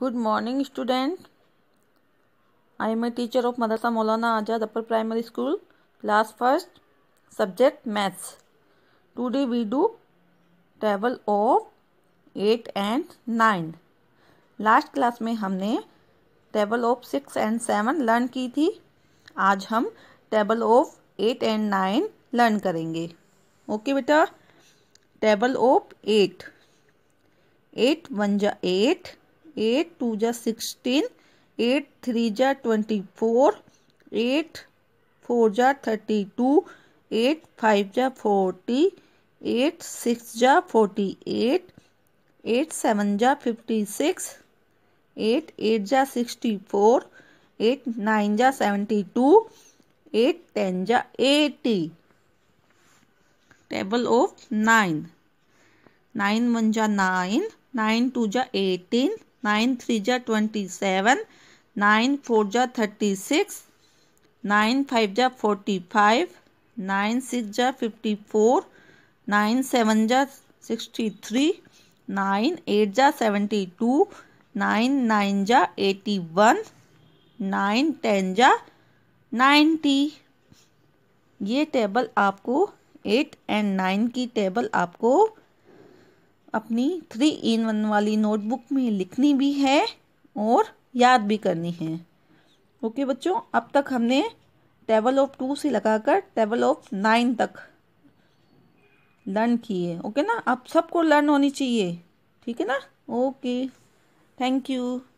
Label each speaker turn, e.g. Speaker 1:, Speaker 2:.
Speaker 1: good morning student I am a teacher of Madrasa Maulana Azad upper primary school class first subject maths today we do table of eight and nine last class में हमने table of six and seven learn की थी आज हम table of eight and nine learn करेंगे okay बेटा table of eight eight one जा eight eight two जा सिक्सटीन एट थ्री जा ट्वेंटी फोर एट फोर जा थर्टी टू एट फाइव जा फोर्टी एट सिक्स जा फोर्टी एट एट सेवन जा fifty six eight eight जा sixty four eight nine जा seventy two eight ten जा eighty table of nine nine one जा nine nine two जा eighteen nine three जा twenty seven nine four जा thirty six nine five जा forty five nine six जा fifty four nine seven जा sixty three nine eight जा seventy two nine nine जा eighty one nine ten जा ninety ये table आपको एट एंड नाइन की टेबल आपको अपनी थ्री इन वन वाली नोटबुक में लिखनी भी है और याद भी करनी है ओके बच्चों अब तक हमने टेबल ऑफ टू से लगाकर टेबल ऑफ नाइन तक लर्न किए ओके ना आप सबको लर्न होनी चाहिए ठीक है ना ओके थैंक यू